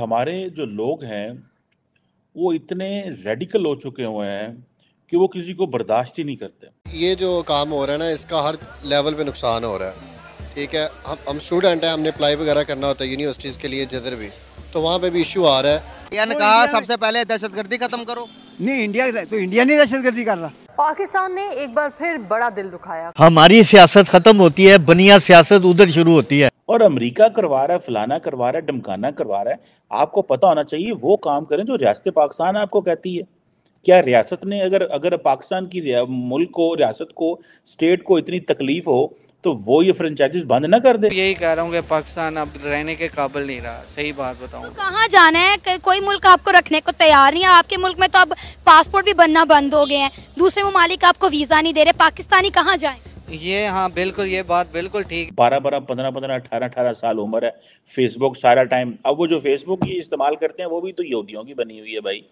हमारे जो लोग हैं, वो इतने रेडिकल हो चुके हुए हैं कि वो किसी को बर्दाश्त ही नहीं करते। ये जो काम हो रहा है ना इसका हर लेवल पे नुकसान हो रहा है, ठीक है। हम हम स्टूडेंट हैं, हमने अप्लाई वगैरह करना होता है यूनिवर्सिटीज़ के लिए जिधर भी, तो वहाँ पे भी इशू आ रहा है। यानी तो कहा सबसे पहले दहशतगर्दी खत्म करो। नहीं इंडिया तो इंडिया नहीं दहशतगर्दी कर रहा। पाकिस्तान ने एक बार फिर बड़ा दिल दुखाया। हमारी सियासत खत्म होती है, बनिया सियासत उधर शुरू होती है। और अमेरिका करवा रहा है फलाना करवा रहा है डमकाना करवा रहा है आपको पता होना चाहिए वो काम करें जो रियासत पाकिस्तान आपको कहती है क्या रियासत ने अगर अगर पाकिस्तान की मुल्क को रियासत को स्टेट को इतनी तकलीफ हो तो वो ये फ्रेंचाइजीज बंद ना कर दे यही कह रहा हूँ पाकिस्तान अब रहने के काबिल नहीं रहा सही बात बताऊँ तो कहाँ जाना है कि कोई मुल्क आपको रखने को तैयार नहीं है आपके मुल्क में तो अब पासपोर्ट भी बनना बंद हो गए हैं दूसरे ममालिक आपको वीज़ा नहीं दे रहे पाकिस्तानी कहाँ जाए ये हाँ बिल्कुल ये बात बिल्कुल ठीक बारह बारह पंद्रह पंद्रह अठारह अठारह साल उम्र है फेसबुक सारा टाइम अब वो जो फेसबुक इस्तेमाल करते हैं वो भी तो यहूदियों की बनी हुई है भाई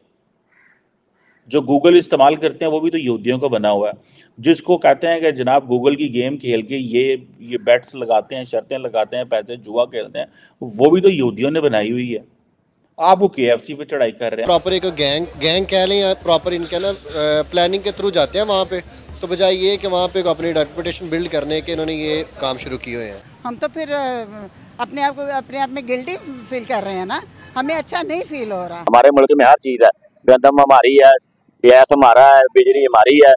जो गूगल इस्तेमाल करते हैं वो भी तो यहूदियों का बना हुआ है जिसको कहते हैं कि जनाब गूगल की गेम खेल के ये ये बैट्स लगाते हैं शर्तें लगाते हैं पैसे जुआ खेलते हैं वो भी तो यहूदियों ने बनाई हुई है आप वो के एफ सी पे चढ़ाई कर रहे हैं प्रॉपर एक गैंग गैंग कह लें प्रॉपर इनके ना प्लानिंग के थ्रू जाते हैं वहाँ पे तो बजाय ये कि वहाँ पे अपनी रेपुटेशन बिल्ड करने के इन्होंने ये काम शुरू किए हुए हैं हम तो फिर अपने आप को अपने आप में गिल्टी फील कर रहे हैं ना हमें अच्छा नहीं फील हो रहा हमारे मुल्क में हर चीज़ है गंदम हमारी है गैस हमारा है बिजली हमारी है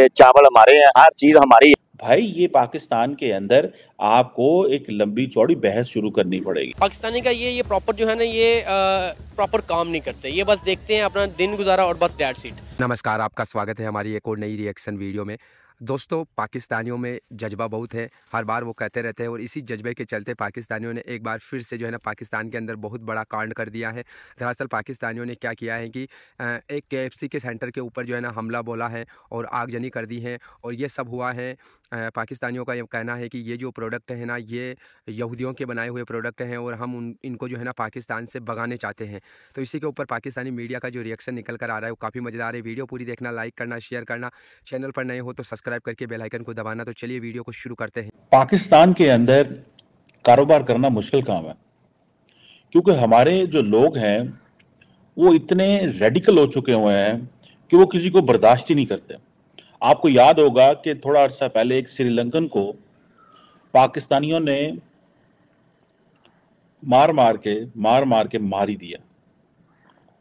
ये चावल हमारे हैं हर चीज़ हमारी है भाई ये पाकिस्तान के अंदर आपको एक लंबी चौड़ी बहस शुरू करनी पड़ेगी पाकिस्तानी का ये ये प्रॉपर जो है ना ये प्रॉपर काम नहीं करते ये बस देखते हैं अपना दिन गुजारा और बस डेट सीट नमस्कार आपका स्वागत है हमारी एक और नई रिएक्शन वीडियो में दोस्तों पाकिस्तानियों में जज्बा बहुत है हर बार वो कहते रहते हैं और इसी जज्बे के चलते पाकिस्तानियों ने एक बार फिर से जो है ना पाकिस्तान के अंदर बहुत बड़ा कांड कर दिया है दरअसल पाकिस्तानियों ने क्या किया है कि एक के के सेंटर के ऊपर जो है ना हमला बोला है और आगजनी कर दी है और ये सब हुआ है पाकिस्तानियों का ये कहना है कि ये जो प्रोडक्ट है ना ये यहूदियों के बनाए हुए प्रोडक्ट हैं और हम उन इनको जो है ना पाकिस्तान से भगाने चाहते हैं तो इसी के ऊपर पाकिस्तानी मीडिया का जो रिएक्शन निकल कर आ रहा है वो काफ़ी मज़ेदार है वीडियो पूरी देखना लाइक करना शेयर करना चैनल पर नए हो तो सब्सक्राइब सब्सक्राइब करके बेल आइकन को दबाना तो चलिए वीडियो को शुरू करते हैं पाकिस्तान के अंदर कारोबार करना मुश्किल काम है क्योंकि हमारे जो लोग हैं वो इतने रेडिकल हो चुके हुए हैं कि वो किसी को बर्दाश्त ही नहीं करते आपको याद होगा कि थोड़ा अर्सा पहले एक श्रीलंकन को पाकिस्तानियों ने मार मार के मार मार के मार ही दिया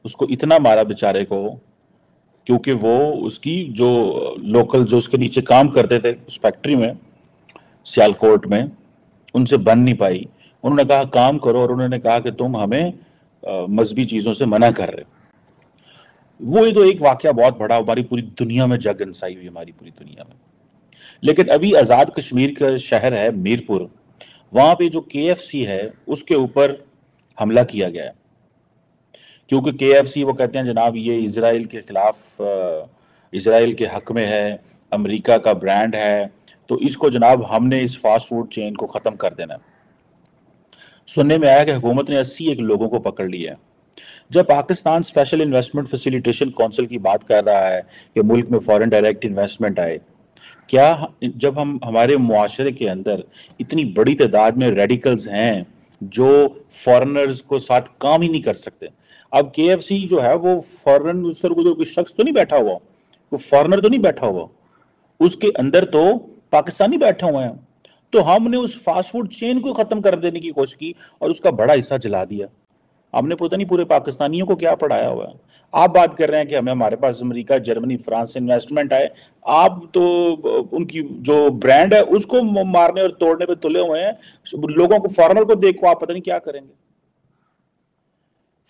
उसको इतना मारा बेचारे को क्योंकि वो उसकी जो लोकल जो उसके नीचे काम करते थे उस फैक्ट्री में सियालकोट में उनसे बन नहीं पाई उन्होंने कहा काम करो और उन्होंने कहा कि तुम हमें मजहबी चीज़ों से मना कर रहे वो ही तो एक वाक्य बहुत बड़ा हमारी पूरी दुनिया में जग इंसाई हुई हमारी पूरी दुनिया में लेकिन अभी आज़ाद कश्मीर का शहर है मीरपुर वहाँ पे जो के है उसके ऊपर हमला किया गया है क्योंकि के वो कहते हैं जनाब ये इसराइल के ख़िलाफ़ इसराइल के हक में है अमेरिका का ब्रांड है तो इसको जनाब हमने इस फास्ट फूड चेन को ख़त्म कर देना सुनने में आया कि हुकूमत ने अस्सी एक लोगों को पकड़ लिया है जब Pakistan special investment facilitation council की बात कर रहा है कि मुल्क में फॉरेन डायरेक्ट इन्वेस्टमेंट आए क्या जब हम हमारे माशरे के अंदर इतनी बड़ी तादाद में रेडिकल्स हैं जो फॉरेनर्स को साथ काम ही नहीं कर सकते अब के जो है वो फॉरन दूसरे को तो कोई शख्स तो नहीं बैठा हुआ वो फॉरनर तो नहीं बैठा हुआ उसके अंदर तो पाकिस्तानी बैठे हुए हैं तो हमने उस फास्ट फूड चेन को खत्म कर देने की कोशिश की और उसका बड़ा हिस्सा जला दिया हमने पता नहीं पूरे पाकिस्तानियों को क्या पढ़ाया हुआ है आप बात कर रहे हैं कि हमें हमारे पास अमेरिका जर्मनी फ्रांस से इन्वेस्टमेंट आए आप तो उनकी जो ब्रांड है उसको मारने और तोड़ने पे तुले हुए हैं लोगों को फॉरनर को देखो आप पता नहीं क्या करेंगे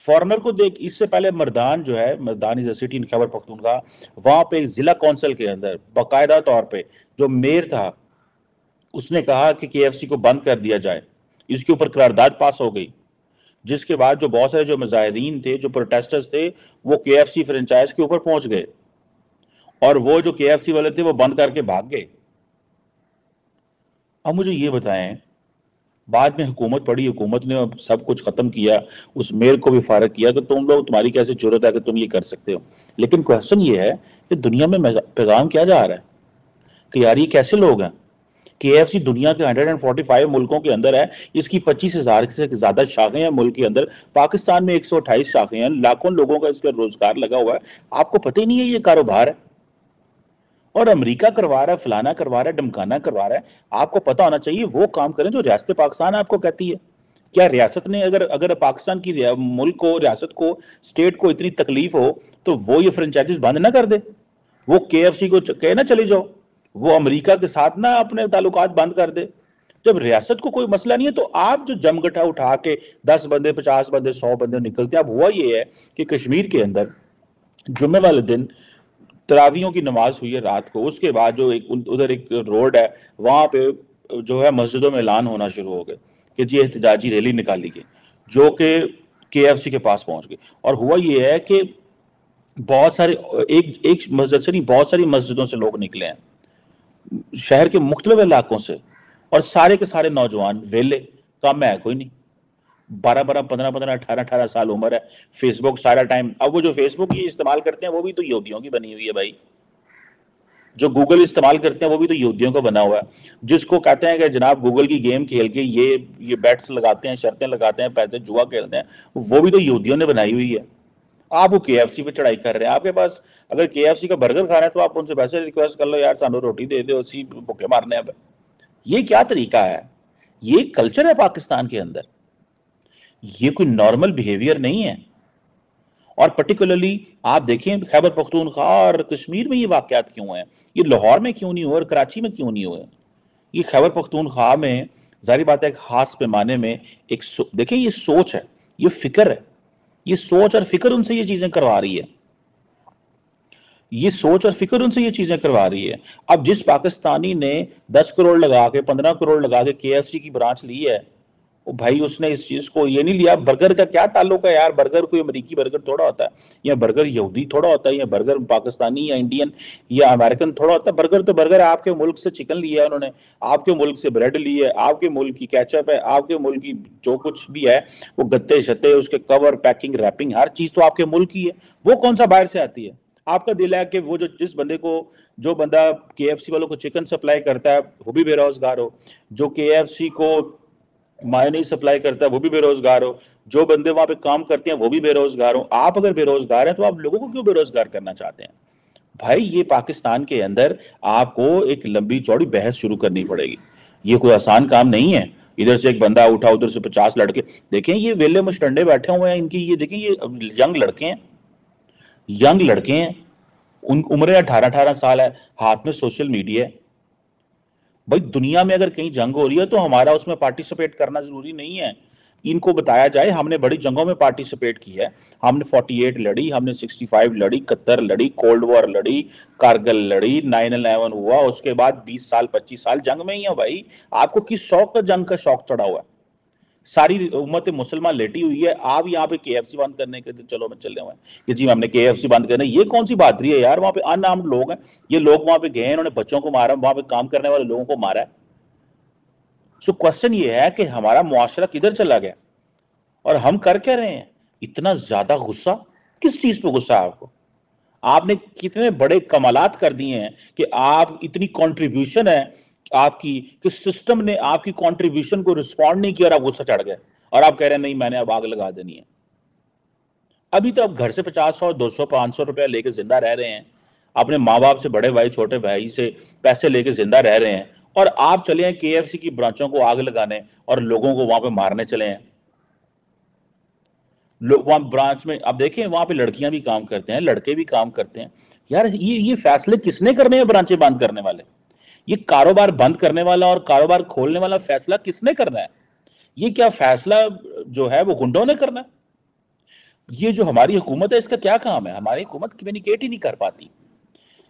फॉर्मर को देख इससे पहले मरदान जो है Mardan is a city in Khyber Pakhtunkhwa वहां पे जिला कौंसिल के अंदर बाकायदा तौर पे जो मेयर था उसने कहा कि के को बंद कर दिया जाए इसके ऊपर करारदाद पास हो गई जिसके बाद जो बहुत सारे जो मुजाहरीन थे जो प्रोटेस्टर्स थे वो के फ्रेंचाइज के ऊपर पहुंच गए और वो जो के वाले थे वो बंद करके भाग गए अब मुझे ये बताएं बाद में हुकूमत पड़ी हुकूमत ने सब कुछ ख़त्म किया उस मेयर को भी फारग किया कि तो तुम लोग तुम्हारी कैसे जरूरत है कि तुम ये कर सकते हो लेकिन क्वेश्चन ये है कि दुनिया में पैगाम क्या जा रहा है कि यार ये कैसे लोग हैं के दुनिया के 145 मुल्कों के अंदर है इसकी पच्चीस हज़ार से ज़्यादा शाखें हैं मुल्क के अंदर पाकिस्तान में अट्ठाईस शाखें हैं लाखों लोगों का इसका रोज़गार लगा हुआ है आपको पता ही नहीं है ये कारोबार है और अमेरिका करवा रहा है फलाना करवा रहा है डमकाना करवा रहा है आपको पता होना चाहिए वो काम करें जो रियासत पाकिस्तान आपको कहती है क्या रियासत ने अगर अगर पाकिस्तान की मुल्क को रियासत को स्टेट को इतनी तकलीफ हो तो वो ये फ्रेंचाइजीज बंद ना कर दे वो के को कहे ना चले जाओ वो अमरीका के साथ ना अपने ताल्लुक बंद कर दे जब रियासत को कोई मसला नहीं है तो आप जो जमगठा उठा के दस बंदे पचास बंदे सौ बंदे निकलते हैं अब हुआ ये है कि कश्मीर के अंदर जुम्मे वाले दिन तरावियों की नमाज हुई है रात को उसके बाद जो एक उधर एक रोड है वहाँ पे जो है मस्जिदों में ऐलान होना शुरू हो गए कि जी एहतजाजी रैली निकाली गई जो कि के एफ के पास पहुँच गई और हुआ ये है कि बहुत सारे एक एक मस्जिद से नहीं बहुत सारी मस्जिदों से लोग निकले हैं शहर के मुख्तलिफ इलाकों से और सारे के सारे नौजवान वेले काम है कोई नहीं बारह बारह पंद्रह पंद्रह अठारह अठारह साल उम्र है फेसबुक सारा टाइम अब वो जो फेसबुक ये इस्तेमाल करते हैं वो भी तो योगियों की बनी हुई है भाई जो गूगल इस्तेमाल करते हैं वो भी तो योद्धियों का बना हुआ है जिसको कहते हैं कि जनाब गूगल की गेम खेल के ये ये बैट्स लगाते हैं शर्तें लगाते हैं पैसे जुआ खेलते हैं वो भी तो योद्धियों ने बनाई हुई है आप वो के एफ सी चढ़ाई कर रहे हैं आपके पास अगर के एफ सी का बर्गर खा रहे हैं तो आप उनसे पैसे रिक्वेस्ट कर लो यार सानू रोटी दे दो उसी भुके मारने पर ये क्या तरीका है ये कल्चर है पाकिस्तान के अंदर ये कोई नॉर्मल बिहेवियर नहीं है और पर्टिकुलरली आप देखें खैबर पख्तूनख्वा और कश्मीर में ये वाक़ात क्यों हैं ये लाहौर में क्यों नहीं हुए और कराची में क्यों नहीं हुए ये खैबर पख्तूनख्वा में जारी बात है एक खास पैमाने में एक देखिए ये सोच है ये फिक्र है ये सोच और फिक्र उनसे ये चीज़ें करवा रही है ये सोच और फिक्र उनसे ये चीज़ें करवा रही है अब जिस पाकिस्तानी ने 10 करोड़ लगा के 15 करोड़ लगा के के की ब्रांच ली है भाई उसने इस चीज को ये नहीं लिया बर्गर का क्या ताल्लुक है यार बर्गर कोई अमेरिकी बर्गर थोड़ा होता है या बर्गर यहूदी थोड़ा होता है या बर्गर पाकिस्तानी या इंडियन या अमेरिकन थोड़ा होता है बर्गर तो बर्गर है आपके मुल्क से चिकन लिया है उन्होंने आपके मुल्क से ब्रेड ली है आपके मुल्क की कैचअप है आपके मुल्क की जो कुछ भी है वो गत्ते शत्ते उसके कवर पैकिंग रैपिंग हर चीज तो आपके मुल्क की है वो कौन सा बाहर से आती है आपका दिल है कि वो जो जिस बंदे को जो बंदा के वालों को चिकन सप्लाई करता है वो भी बेरोजगार हो जो के को माया नहीं सप्लाई करता वो भी बेरोजगार हो जो बंदे वहां पे काम करते हैं वो भी बेरोजगार हो आप अगर बेरोजगार हैं तो आप लोगों को क्यों बेरोजगार करना चाहते हैं भाई ये पाकिस्तान के अंदर आपको एक लंबी चौड़ी बहस शुरू करनी पड़ेगी ये कोई आसान काम नहीं है इधर से एक बंदा उठा उधर से पचास लड़के देखें ये वेले मुस्टंडे बैठे हुए हैं इनकी ये देखें ये यंग लड़के हैं यंग लड़के हैं उन उम्र अठारह अठारह साल है हाथ में सोशल मीडिया है भाई दुनिया में अगर कहीं जंग हो रही है तो हमारा उसमें पार्टिसिपेट करना जरूरी नहीं है इनको बताया जाए हमने बड़ी जंगों में पार्टिसिपेट की है हमने 48 लड़ी हमने 65 लड़ी कत्तर लड़ी कोल्ड वॉर लड़ी कारगिल लडी नाइन इलेवन हुआ उसके बाद 20 साल 25 साल जंग में ही है भाई आपको किस शौक का जंग का शौक चढ़ा हुआ है सारी उम्मत मुसलमान लेटी हुई है आप यहाँ पे के एफ सी बंद करने के लिए चलो मैं चले हुए कि जी हमने के एफ सी बंद करना ये कौन सी बात रही है यार वहाँ पे अनआर्म्ड लोग हैं ये लोग वहाँ पे गए हैं बच्चों को मारा वहाँ पे काम करने वाले लोगों को मारा है सो क्वेश्चन ये है कि हमारा मुआशरा किधर चला गया और हम कर क्या रहे हैं इतना ज्यादा गुस्सा किस चीज पे गुस्सा है आपको आपने कितने बड़े कमालात कर दिए हैं कि आप इतनी कॉन्ट्रीब्यूशन है आपकी कि सिस्टम ने आपकी कंट्रीब्यूशन को रिस्पॉन्ड नहीं किया और आप गुस्सा चढ़ गए और आप कह रहे हैं नहीं मैंने अब आग लगा देनी है अभी तो आप घर से पचास सौ दो सौ पांच सौ रुपया लेके जिंदा रह रहे हैं अपने माँ बाप से बड़े भाई छोटे भाई से पैसे लेके जिंदा रह रहे हैं और आप चले हैं के की ब्रांचों को आग लगाने और लोगों को वहां पे मारने चले हैं लोग वहां ब्रांच में आप देखें वहां पे लड़कियां भी काम करते हैं लड़के भी काम करते हैं यार ये ये फैसले किसने करने हैं ब्रांचें बंद करने वाले ये कारोबार बंद करने वाला और कारोबार खोलने वाला फैसला किसने करना है ये क्या फैसला जो है वो गुंडों ने करना है ये जो हमारी हुकूमत है इसका क्या काम है हमारी हुकूमत कम्युनिकेट ही नहीं कर पाती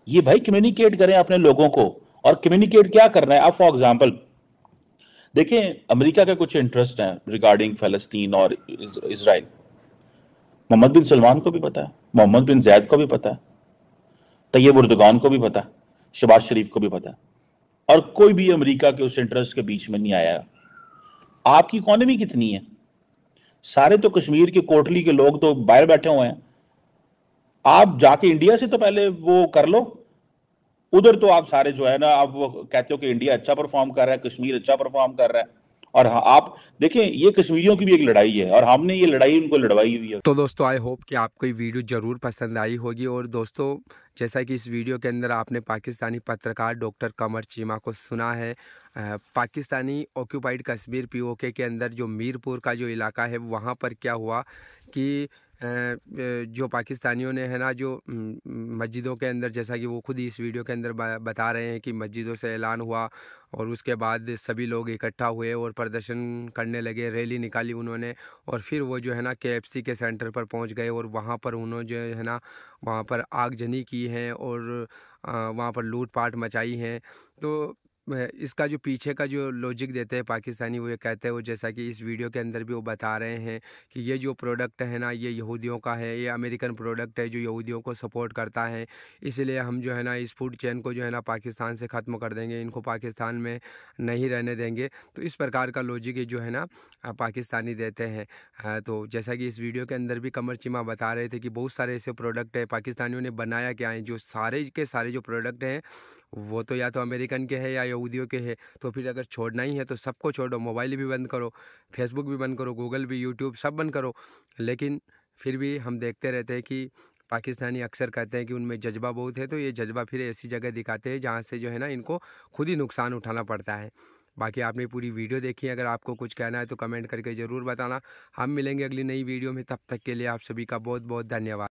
ये भाई कम्युनिकेट करें अपने लोगों को और कम्युनिकेट क्या करना है अब फॉर एग्जाम्पल देखें अमेरिका का कुछ इंटरेस्ट है रिगार्डिंग फलस्तीन और इसराइल मोहम्मद बिन सलमान को भी पता है मोहम्मद बिन जैद को भी पता है तैयब उर्दगान को भी पता है शबाज शरीफ को भी पता है और कोई भी अमेरिका के उस इंटरेस्ट के बीच में नहीं आया आपकी इकोनॉमी कितनी है सारे तो कश्मीर के कोटली के लोग तो बाहर बैठे हुए हैं आप जाके इंडिया से तो पहले वो कर लो उधर तो आप सारे जो है ना आप वो कहते हो कि इंडिया अच्छा परफॉर्म कर रहा है कश्मीर अच्छा परफॉर्म कर रहा है और हाँ, आप देखें ये कश्मीरियों की भी एक लड़ाई है और हमने ये लड़ाई उनको लड़वाई हुई है तो दोस्तों आई होप कि आपको ये वीडियो ज़रूर पसंद आई होगी और दोस्तों जैसा कि इस वीडियो के अंदर आपने पाकिस्तानी पत्रकार डॉक्टर कमर चीमा को सुना है पाकिस्तानी ऑक्यूपाइड कश्मीर पीओके के अंदर जो मीरपुर का जो इलाका है वहाँ पर क्या हुआ कि जो पाकिस्तानियों ने है ना जो मस्जिदों के अंदर जैसा कि वो खुद ही इस वीडियो के अंदर बता रहे हैं कि मस्जिदों से ऐलान हुआ और उसके बाद सभी लोग इकट्ठा हुए और प्रदर्शन करने लगे रैली निकाली उन्होंने और फिर वो जो है ना के के सेंटर पर पहुंच गए और वहाँ पर उन्होंने जो है ना वहाँ पर आगजनी की है और वहाँ पर लूटपाट मचाई है तो इसका जो पीछे का जो लॉजिक देते हैं पाकिस्तानी वो ये कहते हैं वो जैसा कि इस वीडियो के अंदर भी वो बता रहे हैं कि ये जो प्रोडक्ट है ना ये यहूदियों का है ये अमेरिकन प्रोडक्ट है जो यहूदियों को सपोर्ट करता है इसलिए हम जो है ना इस फूड चेन को जो है ना पाकिस्तान से ख़त्म कर देंगे इनको पाकिस्तान में नहीं रहने देंगे तो इस प्रकार का लॉजिक जो है ना पाकिस्तानी देते हैं तो जैसा कि इस वीडियो के अंदर भी कमर चिमा बता रहे थे कि बहुत सारे ऐसे प्रोडक्ट है पाकिस्तानियों ने बनाया क्या है जो सारे के सारे जो प्रोडक्ट हैं वो तो या तो अमेरिकन के हैं या यहूदियों के हैं तो फिर अगर छोड़ना ही है तो सबको छोड़ो मोबाइल भी बंद करो फेसबुक भी बंद करो गूगल भी यूट्यूब सब बंद करो लेकिन फिर भी हम देखते रहते हैं कि पाकिस्तानी अक्सर कहते हैं कि उनमें जज्बा बहुत है तो ये जज्बा फिर ऐसी जगह दिखाते हैं जहाँ से जो है ना इनको खुद ही नुकसान उठाना पड़ता है बाकी आपने पूरी वीडियो देखी अगर आपको कुछ कहना है तो कमेंट करके ज़रूर बताना हम मिलेंगे अगली नई वीडियो में तब तक के लिए आप सभी का बहुत बहुत धन्यवाद